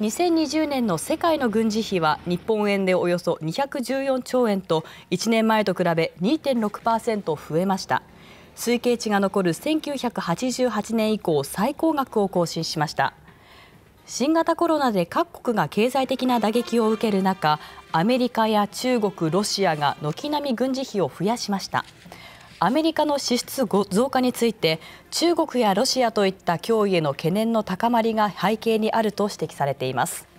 2020年の世界の軍事費は日本円でおよそ214兆円と1年前と比べ2.6%増えました推計値が残る1988年以降最高額を更新しました新型コロナで各国が経済的な打撃を受ける中アメリカや中国、ロシアが軒並み軍事費を増やしましたアメリカの支出増加について中国やロシアといった脅威への懸念の高まりが背景にあると指摘されています。